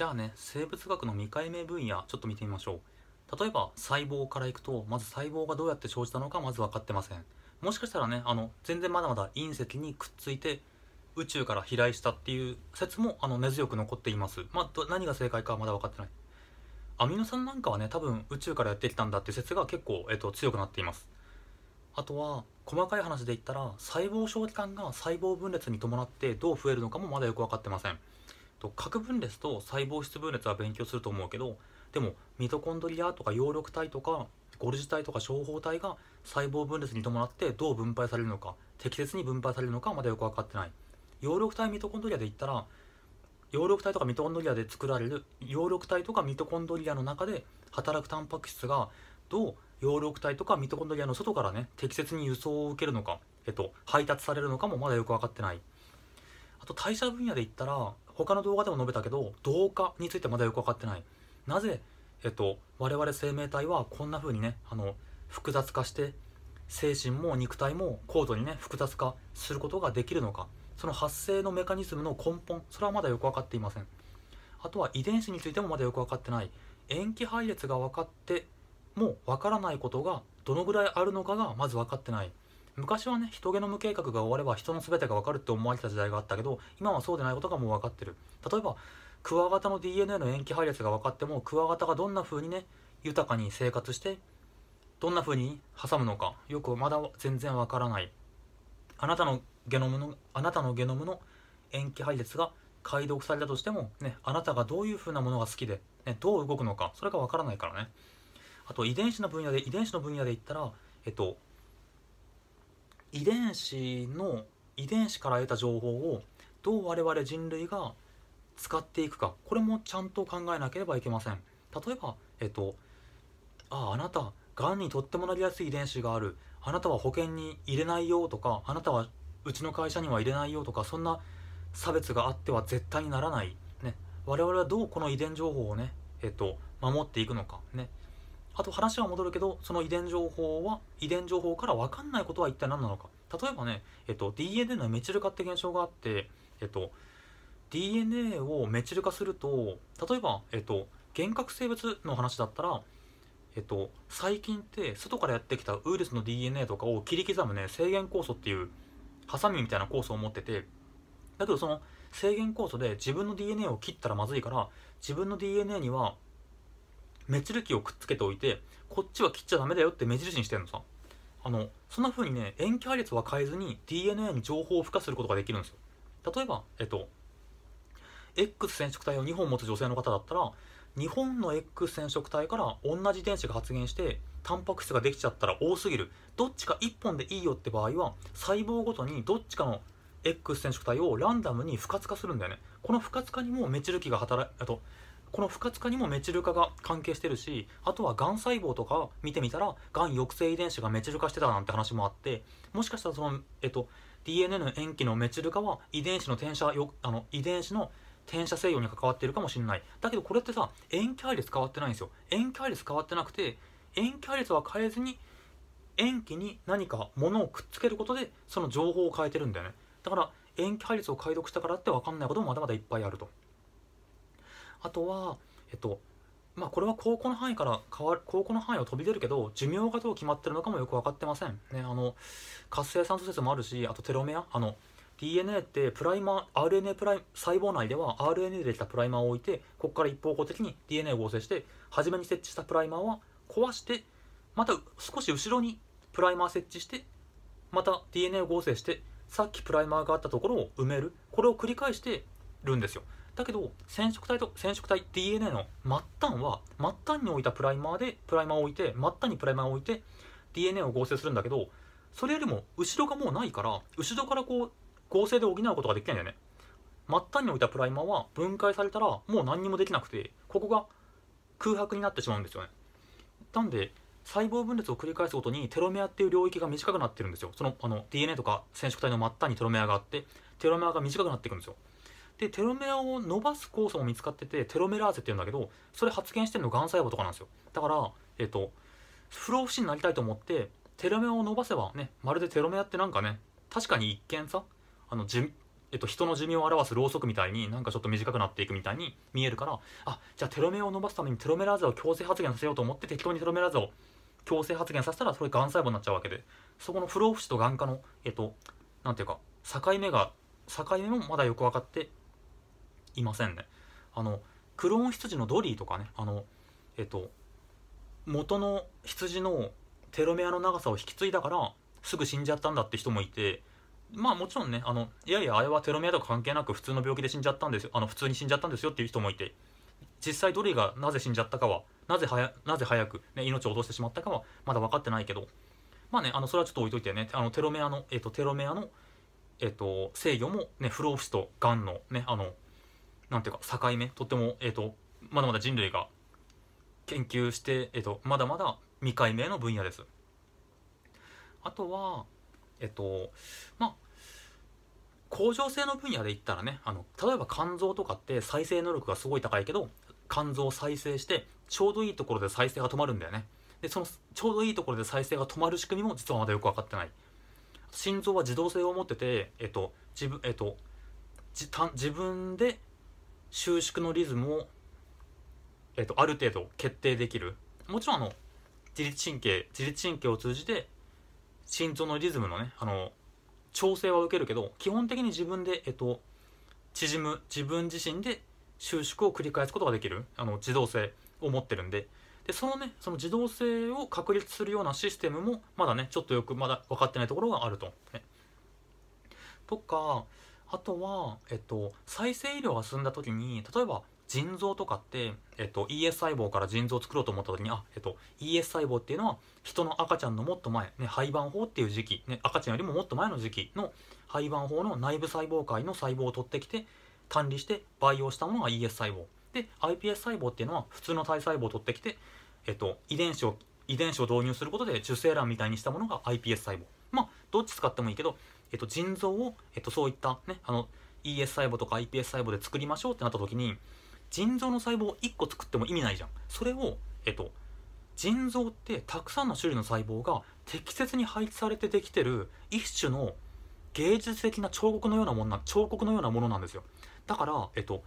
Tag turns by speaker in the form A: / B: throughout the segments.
A: じゃあね生物学の未解明分野ちょっと見てみましょう例えば細胞からいくとまず細胞がどうやって生じたのかまず分かってませんもしかしたらねあの全然まだまだ隕石にくっついて宇宙から飛来したっていう説もあの根強く残っています、まあ、何が正解かはまだ分かってないアミノ酸なんかはね多分宇宙からやってきたんだっていう説が結構、えっと、強くなっていますあとは細かい話で言ったら細胞小器官が細胞分裂に伴ってどう増えるのかもまだよく分かってませんと核分裂と細胞質分裂は勉強すると思うけどでもミトコンドリアとか葉緑体とかゴルジュ体とか小胞体が細胞分裂に伴ってどう分配されるのか適切に分配されるのかまだよく分かってない葉緑体ミトコンドリアで言ったら葉緑体とかミトコンドリアで作られる葉緑体とかミトコンドリアの中で働くタンパク質がどう葉緑体とかミトコンドリアの外からね適切に輸送を受けるのか、えっと、配達されるのかもまだよく分かってないあと代謝分野で言ったら他の動画でも述べたけど同化についてまだよく分かってないなぜ、えっと、我々生命体はこんな風にねあの複雑化して精神も肉体も高度にね複雑化することができるのかその発生のメカニズムの根本それはまだよく分かっていませんあとは遺伝子についてもまだよく分かってない塩基配列が分かっても分からないことがどのぐらいあるのかがまず分かってない昔はね人ゲノム計画が終われば人の全てが分かるって思われてた時代があったけど今はそうでないことがもう分かってる例えばクワガタの DNA の塩基配列が分かってもクワガタがどんな風にね豊かに生活してどんな風に挟むのかよくまだ全然分からないあなたのゲノムのあなたのゲノムの塩基配列が解読されたとしても、ね、あなたがどういう風なものが好きで、ね、どう動くのかそれが分からないからねあと遺伝子の分野で遺伝子の分野で言ったらえっと遺伝子の遺伝子から得た情報をどう我々人類が使っていくかこれもちゃんと考えなければいけません例えばえっとあああなたがんにとってもなりやすい遺伝子があるあなたは保険に入れないよとかあなたはうちの会社には入れないよとかそんな差別があっては絶対にならない、ね、我々はどうこの遺伝情報をね、えっと、守っていくのか、ね、あと話は戻るけど、その遺伝情報は、遺伝情報から分かんないことは一体何なのか。例えばね、えっと、DNA のメチル化って現象があって、えっと、DNA をメチル化すると、例えば、えっと、幻覚生物の話だったら、えっと、細菌って外からやってきたウイルスの DNA とかを切り刻むね、制限酵素っていう、ハサミみたいな酵素を持ってて、だけどその制限酵素で自分の DNA を切ったらまずいから、自分の DNA には目印をくっつけておいてこっちは切っちゃダメだよって目印にしてんのさあのそんな風にね塩基配列は変えずに DNA に情報を付加することができるんですよ例えばえっと X 染色体を2本持つ女性の方だったら2本の X 染色体から同じ電子が発現してタンパク質ができちゃったら多すぎるどっちか1本でいいよって場合は細胞ごとにどっちかの X 染色体をランダムに不活化するんだよねこの不活化にもメチル基が働あとこの不活化にもメチル化が関係してるしあとはがん細胞とか見てみたらがん抑制遺伝子がメチル化してたなんて話もあってもしかしたらその、えっと、DNA の塩基のメチル化は遺伝子の転写よあの遺伝子の転写制御に関わっているかもしれないだけどこれってさ塩基配列変わってないんですよ塩基配列変わってなくて塩基配列は変えずに塩基に何か物をくっつけることでその情報を変えてるんだよねだから塩基配列を解読したからって分かんないこともまだまだいっぱいあると。あとは、えっと、まあ、これは高校の範囲から変わる、高校の範囲を飛び出るけど、寿命がどう決まってるのかもよく分かってません。ね、あの、活性酸素説もあるし、あとテロメア、あの、DNA ってプライマー、RNA プライ細胞内では RNA でできたプライマーを置いて、ここから一方向的に DNA を合成して、初めに設置したプライマーは壊して、また少し後ろにプライマー設置して、また DNA を合成して、さっきプライマーがあったところを埋める。これを繰り返してるんですよ。だけど染色体と染色体 DNA の末端は末端に置いたプライマーでプライマーを置いて末端にプライマーを置いて DNA を合成するんだけどそれよりも後ろがもうないから後ろからこう合成で補うことができないんだよね末端に置いたプライマーは分解されたらもう何にもできなくてここが空白になってしまうんですよねなんで細胞分裂を繰り返すごとにテロメアっていう領域が短くなってるんですよそのあの DNA とか染色体の末端にテロメアがあってテロメアが短くなっていくんですよでテロメアを伸ばす酵素も見つかっててテロメラーゼって言うんだけどそれ発現してるのがん細胞とかなんですよだからえっ、ー、と不老不死になりたいと思ってテロメアを伸ばせばねまるでテロメアってなんかね確かに一見さあのじ、えっ、ー、と、人の寿命を表すろうそくみたいになんかちょっと短くなっていくみたいに見えるからあじゃあテロメアを伸ばすためにテロメラーゼを強制発現させようと思って適当にテロメラーゼを強制発現させたらそれがん細胞になっちゃうわけでそこの不老不死とがん化のえっ、ー、となんていうか境目が境目もまだよく分かっていませんねあのクローン羊のドリーとかねあのえっと元の羊のテロメアの長さを引き継いだからすぐ死んじゃったんだって人もいてまあもちろんねあのいやいやあれはテロメアとか関係なく普通の病気で死んじゃったんですよあの普通に死んじゃったんですよっていう人もいて実際ドリーがなぜ死んじゃったかはなぜはなぜ早く、ね、命を落としてしまったかはまだ分かってないけどまあねあのそれはちょっと置いといてねあのテロメアの、えっと、テロメアの、えっと、制御も、ね、不老不死とがんの,、ね、あのなんていうか境目とっても、えーと、まだまだ人類が研究して、えーと、まだまだ未解明の分野です。あとはえっ、ー、とまあ恒常性の分野で言ったらねあの例えば肝臓とかって再生能力がすごい高いけど肝臓を再生してちょうどいいところで再生が止まるんだよねでそのちょうどいいところで再生が止まる仕組みも実はまだよく分かってない心臓は自動性を持ってて、えっと自分えっと、自分で収縮のリズムを、えーと、ある程度決定できるもちろんあの自律神経自律神経を通じて心臓のリズムのねあの調整は受けるけど基本的に自分で、えーと縮む自分自身で収縮を繰り返すことができるあの自動性を持ってるんででそのねその自動性を確立するようなシステムもまだねちょっとよくまだ分かってないところがあると。ね、とかあとは、えっと、再生医療が進んだ時に例えば腎臓とかって、えっと、ES 細胞から腎臓を作ろうと思った時にあ、えっと、ES 細胞っていうのは人の赤ちゃんのもっと前、ね、胚盤法っていう時期、ね、赤ちゃんよりももっと前の時期の胚盤法の内部細胞界の細胞を取ってきて管理して培養したものが ES 細胞で iPS 細胞っていうのは普通の体細胞を取ってきて、えっと、遺伝子を遺伝子を導入することで受精卵みたいにしたものが iPS 細胞まあどっち使ってもいいけどえっと、腎臓を、えっと、そういった、ね、あの ES 細胞とか iPS 細胞で作りましょうってなった時に腎臓の細胞を1個作っても意味ないじゃんそれを、えっと、腎臓ってたくさんの種類の細胞が適切に配置されてできてる一種の芸術的な彫刻のようなもんな彫刻のようなものなんですよだから、えっと、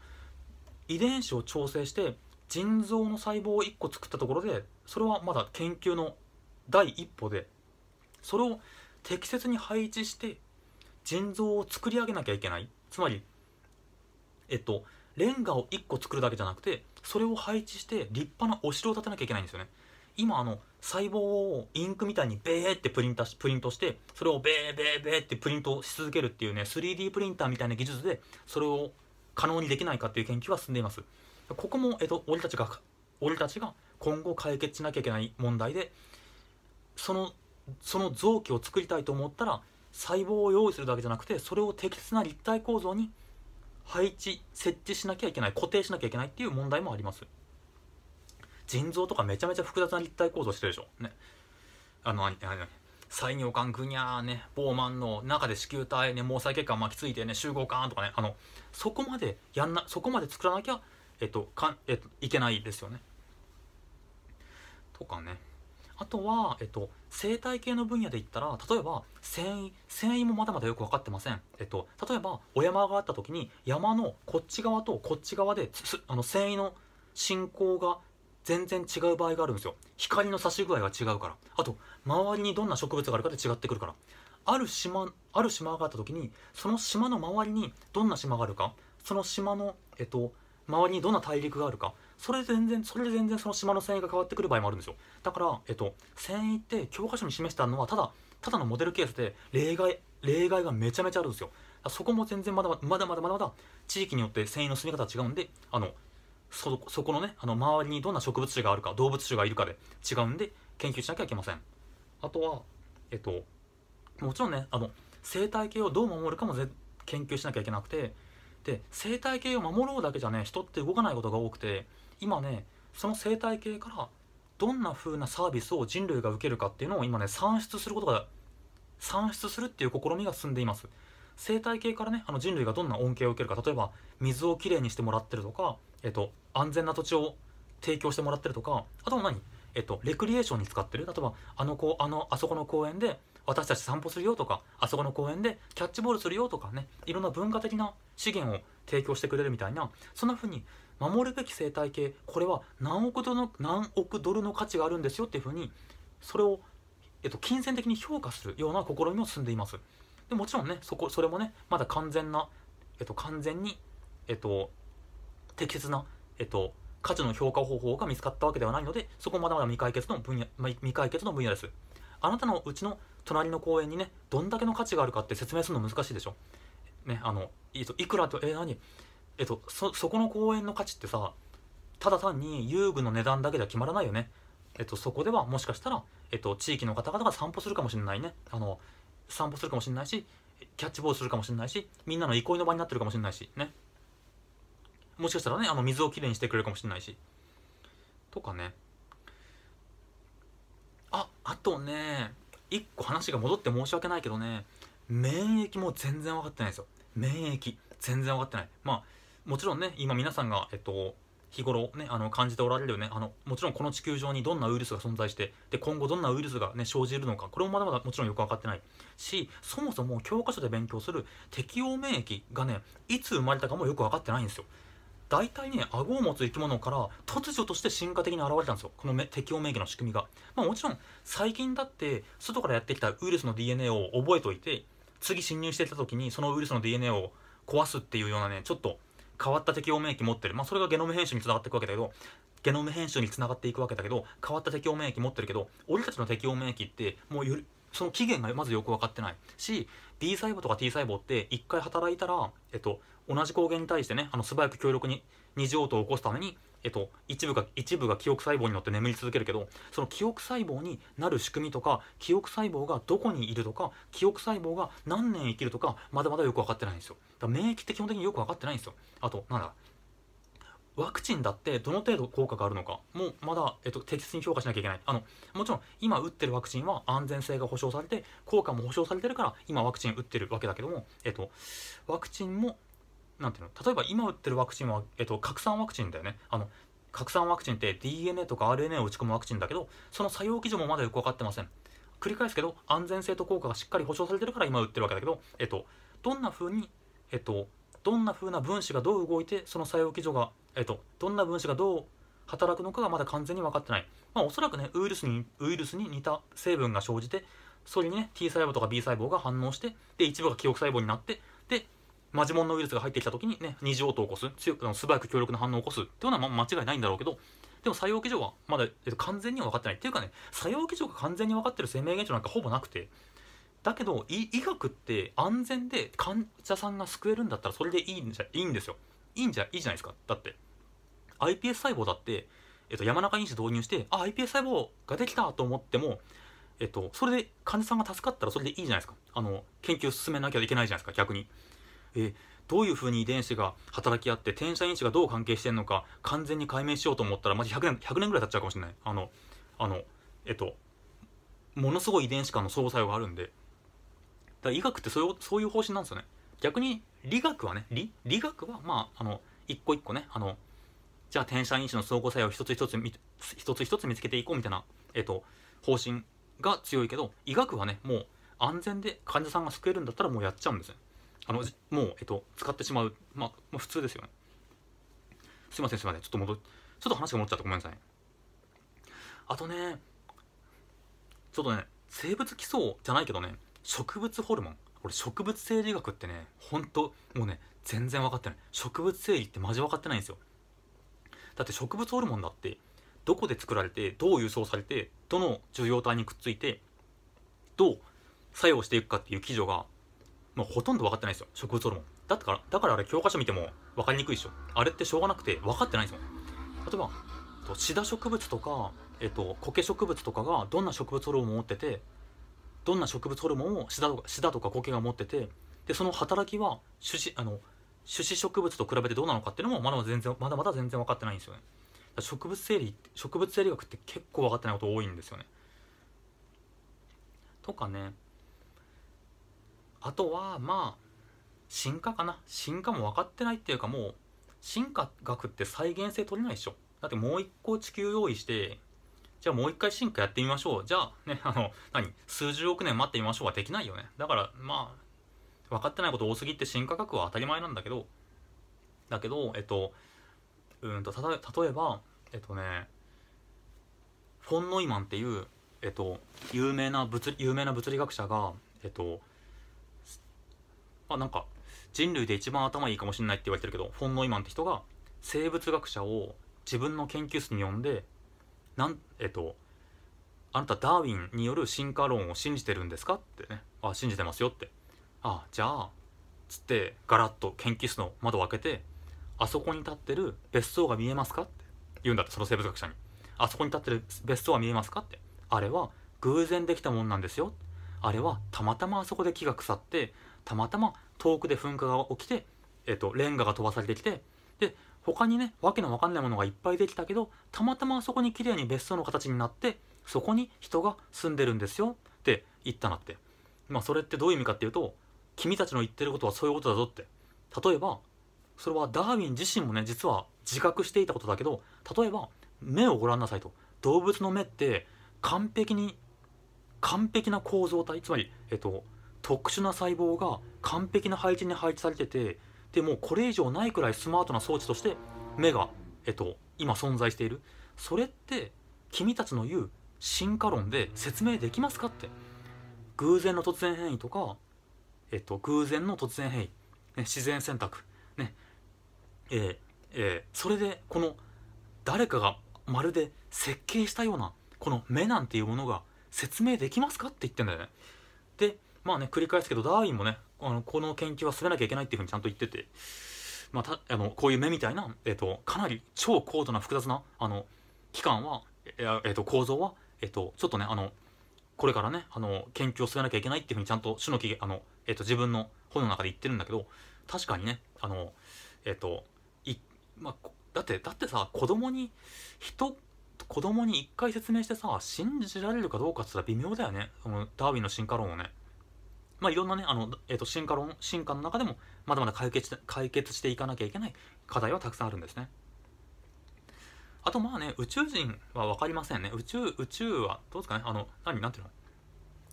A: 遺伝子を調整して腎臓の細胞を1個作ったところでそれはまだ研究の第一歩でそれを適切に配置して腎臓を作り上げなきゃいけないつまりえっとレンガを1個作るだけじゃなくてそれを配置して立派なお城を建てなきゃいけないんですよね今あの細胞をインクみたいにベーってプリンタプリントしてそれをベーベーベーってプリントし続けるっていうね 3D プリンターみたいな技術でそれを可能にできないかっていう研究は進んでいますここも、えっと、俺たちが俺たちが今後解決しなきゃいけない問題でそのその臓器を作りたいと思ったら細胞を用意するだけじゃなくてそれを適切な立体構造に配置設置しなきゃいけない固定しなきゃいけないっていう問題もあります腎臓とかめちゃめちゃ複雑な立体構造してるでしょねあの何何何細尿管グニャーね膨慢の中で子宮体ね毛細血管巻きついてね集合管とかねあのそこまでやんなそこまで作らなきゃえっとかん、えっと、いけないですよねとかねあとは、えっと、生態系の分野で言ったら、例えば、繊維、繊維もまだまだよく分かってません。えっと、例えば、お山があった時に、山のこっち側とこっち側で、あの、繊維の進行が全然違う場合があるんですよ。光の差し具合が違うから。あと、周りにどんな植物があるかで違ってくるから。ある島、ある島があった時に、その島の周りにどんな島があるか、その島の、えっと、周りにどんな大陸があるかそれで全然それで全然その島の繊維が変わってくる場合もあるんですよだから、えっと、繊維って教科書に示してあるのはただただのモデルケースで例外例外がめちゃめちゃあるんですよそこも全然まだまだまだまだまだ地域によって繊維の住み方は違うんであのそこのねあの周りにどんな植物種があるか動物種がいるかで違うんで研究しなきゃいけませんあとはえっともちろんねあの生態系をどう守るかも研究しなきゃいけなくてで生態系を守ろうだけじゃね人って動かないことが多くて今ねその生態系からどんな風なサービスを人類が受けるかっていうのを今ね算出することが算出するっていう試みが進んでいます生態系からねあの人類がどんな恩恵を受けるか例えば水をきれいにしてもらってるとか、えっと、安全な土地を提供してもらってるとかあとは何、えっと、レクリエーションに使ってる例えばあの子あのあそこの公園で私たち散歩するよとかあそこの公園でキャッチボールするよとかねいろんな文化的な資源を提供してくれるみたいなそんな風に守るべき生態系これは何億ドルの何億ドルの価値があるんですよっていうふうにそれを、えっと、金銭的に評価するような試みも進んでいますでもちろんねそこそれもねまだ完全な、えっと、完全に、えっと、適切な、えっと、価値の評価方法が見つかったわけではないのでそこまだまだ未解決の分野未解決の分野ですあなたのうちの隣の公園にねどんだけの価値があるかって説明するの難しいでしょねあのいいくらとえー、何えっと、そそこの公園の価値ってさただ単に遊具の値段だけでは決まらないよね。えっと、そこではもしかしたら、えっと、地域の方々が散歩するかもしれないねあの散歩するかもしれないしキャッチボールするかもしれないしみんなの憩いの場になってるかもしれないしねもしかしたらねあの水をきれいにしてくれるかもしれないしとかねああとね一個話が戻って申し訳ないけどね免疫も全然分かってないですよ免疫全然分かってないまあもちろんね、今皆さんが、えっと、日頃ね、あの感じておられるよねあの、もちろんこの地球上にどんなウイルスが存在して、で今後どんなウイルスが、ね、生じるのか、これもまだまだもちろんよく分かってないし、そもそも教科書で勉強する適応免疫がね、いつ生まれたかもよく分かってないんですよ。大体ね、顎を持つ生き物から突如として進化的に現れたんですよ。この適応免疫の仕組みが。まあもちろん、最近だって、外からやってきたウイルスの DNA を覚えておいて、次侵入していた時にそのウイルスの DNA を壊すっていうようなね、ちょっと変わった適応免疫持ってる、まあ、それがゲノム編集につながっていくわけだけどゲノム編集につながっていくわけだけど変わった適応免疫持ってるけど俺たちの適応免疫ってもうよりその期限がまずよく分かってないし B 細胞とか T 細胞って一回働いたら、えっと、同じ抗原に対してねあの素早く強力に二次応答を起こすためにえっと、一部が一部が記憶細胞によって眠り続けるけどその記憶細胞になる仕組みとか記憶細胞がどこにいるとか記憶細胞が何年生きるとかまだまだよく分かってないんですよだから免疫って基本的によく分かってないんですよあとなんだワクチンだってどの程度効果があるのかもまだ、えっと、適切に評価しなきゃいけないあのもちろん今打ってるワクチンは安全性が保証されて効果も保証されてるから今ワクチン打ってるわけだけども、えっと、ワクチンもなんていうの例えば今打ってるワクチンは、えっと、拡散ワクチンだよねあの拡散ワクチンって DNA とか RNA を打ち込むワクチンだけどその作用基準もまだよく分かってません繰り返すけど安全性と効果がしっかり保証されてるから今打ってるわけだけど、えっと、どんな風にえっとどんな風な分子がどう動いてその作用基準が、えっと、どんな分子がどう働くのかがまだ完全に分かってない、まあ、おそらくねウイルスにウイルスに似た成分が生じてそれにね T 細胞とか B 細胞が反応してで一部が記憶細胞になってでマジモンのウイルスが入ってきた時にね、二次応答を起こす、強く素早く強力な反応を起こすっていうのはま間違いないんだろうけど、でも作用基準はまだ完全には分かってない。っていうかね、作用基準が完全に分かってる生命現象なんかほぼなくて、だけど医学って安全で患者さんが救えるんだったらそれでいいんじゃいいんですよ。いいんじゃいいじゃないですか。だって。iPS 細胞だって、えっと、山中因子導入して、あ、iPS 細胞ができたと思っても、えっと、それで患者さんが助かったらそれでいいじゃないですか。あの、研究進めなきゃいけないじゃないですか、逆に。えどういうふうに遺伝子が働き合って転写因子がどう関係してるのか完全に解明しようと思ったらまじ100年 ,100 年ぐらい経っちゃうかもしれないあのあのえっとものすごい遺伝子間の相互作用があるんでだから医学ってそういうそういう方針なんですよね逆に理学はね理理学はまああの一個一個ねあのじゃあ転写因子の相互作用を一つ一つ一つ一つ見つけていこうみたいな、えっと、方針が強いけど医学はねもう安全で患者さんが救えるんだったらもうやっちゃうんですねあのもう、えっと、使ってしまう、まあ、まあ、普通ですよね。すいません、すいません。ちょっと戻っ、ちょっと話が戻っちゃってごめんなさい。あとね、ちょっとね、生物基礎じゃないけどね、植物ホルモン。俺、植物生理学ってね、ほんと、もうね、全然分かってない。植物生理ってマジ分かってないんですよ。だって植物ホルモンだって、どこで作られて、どう輸送されて、どの受容体にくっついて、どう作用していくかっていう基準がもうほとんど分かってないですよ植物ホルモンだからだからあれ教科書見ても分かりにくいでしょあれってしょうがなくて分かってないんですよ例えばシダ植物とか、えっと、苔植物とかがどんな植物ホルモンを持っててどんな植物ホルモンをシダとかシダとか苔が持っててでその働きは種子あの種子植物と比べてどうなのかっていうのもまだまだ全然まだまだ全然分かってないんですよね植物生理植物生理学って結構分かってないこと多いんですよねとかねあとはまあ進化かな進化も分かってないっていうかもう進化学って再現性取れないでしょだってもう一個地球用意してじゃあもう一回進化やってみましょうじゃあねあの何数十億年待ってみましょうはできないよねだからまあ分かってないこと多すぎって進化学は当たり前なんだけどだけどえっとうんとた例えばえっとねフォン・ノイマンっていうえっと有名な物有名な物理学者がえっとあなんか人類で一番頭いいかもしれないって言われてるけどフォン・ノイマンって人が生物学者を自分の研究室に呼んでなんえっとあなたダーウィンによる進化論を信じてるんですかってねあ信じてますよってあじゃあつってガラッと研究室の窓を開けてあそこに立ってる別荘が見えますかって言うんだってその生物学者にあそこに立ってる別荘は見えますかってあれは偶然できたもんなんですよあれはたまたまあそこで木が腐ってたまたま遠くで噴火が起きて、えっと、レンガが飛ばされてきてで他にねわけのわかんないものがいっぱいできたけどたまたまあそこに綺麗に別荘の形になってそこに人が住んでるんですよって言ったなってまあそれってどういう意味かっていうと君たちの言ってることはそういうことだぞって例えばそれはダーウィン自身もね実は自覚していたことだけど例えば目をご覧なさいと動物の目って完璧に完璧な構造体つまり、えっと、特殊な細胞が完璧な配置に配置されててでもこれ以上ないくらいスマートな装置として目が、えっと、今存在しているそれって君たちの言う進化論で説明できますかって偶然の突然変異とか、えっと、偶然の突然変異、ね、自然選択ねえー、えー、それでこの誰かがまるで設計したようなこの目なんていうものが説明できますかって言ってんだよね。でまあね、繰り返すけど、ダーウィンもね、あのこの研究は進めなきゃいけないっていうふうにちゃんと言ってて、まあ、たあのこういう目みたいな、えっと、かなり超高度な複雑なあの機関は、ええっと、構造は、えっと、ちょっとねあのこれからねあの研究を進めなきゃいけないっていうふうにちゃんと種の木あの、えっと、自分の本の中で言ってるんだけど確かにねあの、えっといまあ、だってだってさ子供に人子供に一回説明してさ信じられるかどうかっ言ったら微妙だよねダーウィンの進化論をね。まあ、いろんなね、あの、えっ、ー、と、進化論、進化の中でも、まだまだ解決して、解決していかなきゃいけない課題はたくさんあるんですね。あと、まあね、宇宙人は分かりませんね。宇宙、宇宙は、どうですかね、あの、何、なていうの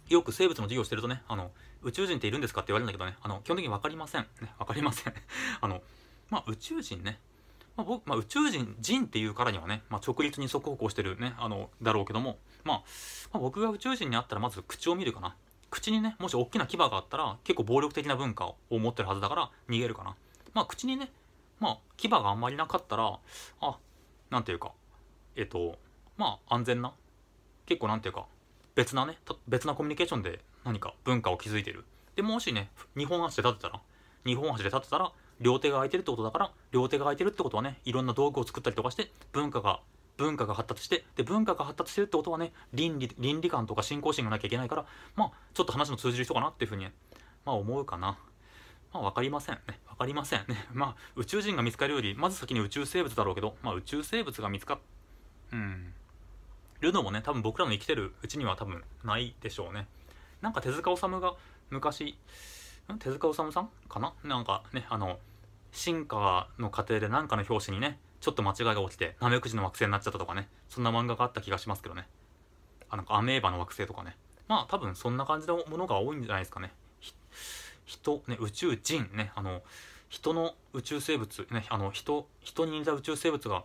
A: よく生物の授業してるとね、あの、宇宙人っているんですかって言われるんだけどね、あの、基本的に分かりません。ね、分かりませんあの、まあ、宇宙人ね。まあ、僕、まあ、宇宙人、人っていうからにはね、まあ、直立に即歩行してるね、あの、だろうけども、まあ、まあ、僕が宇宙人に会ったらまず口を見るかな。口にねもし大きな牙があったら結構暴力的な文化を持ってるはずだから逃げるかなまあ口にねまあ牙があんまりなかったらあなんていうかえっとまあ安全な結構なんていうか別なね別なコミュニケーションで何か文化を築いてるでもしね日本足で立てたら日本足で立てたら両手が空いてるってことだから両手が空いてるってことはねいろんな道具を作ったりとかして文化が文化が発達してで文化が発達してるってことはね倫理倫理観とか信仰心がなきゃいけないからまあちょっと話の通じる人かなっていうふうに、ね、まあ、思うかな。まあ分かりませんね。分かりませんね。まあ宇宙人が見つかるより、まず先に宇宙生物だろうけど、まあ宇宙生物が見つかっ、うん、るのもね、多分僕らの生きてるうちには多分ないでしょうね。なんか手塚治虫が昔、手塚治虫さんかななんかね、あの、進化の過程でなんかの表紙にね、ちょっと間違いが起きて、ナメクジの惑星になっちゃったとかね、そんな漫画があった気がしますけどね。あ、なんかアメーバの惑星とかね。まあ多分そんな感じのものが多いんじゃないですかね。人、ね、宇宙人ね、あの、人の宇宙生物、ね、あの、人、人に似た宇宙生物が、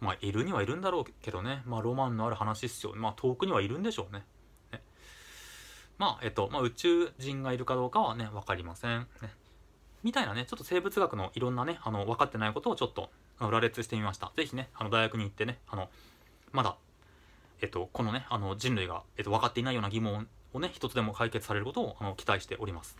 A: まあいるにはいるんだろうけどね、まあロマンのある話っすよ。まあ遠くにはいるんでしょうね。ねまあ、えっと、まあ宇宙人がいるかどうかはね、わかりません。ねみたいなね、ちょっと生物学のいろんなね、あの、分かってないことをちょっと羅列してみました。ぜひね、あの、大学に行ってね、あの、まだ、えっと、このね、あの、人類が、えっと、分かっていないような疑問をね、一つでも解決されることを、あの、期待しております。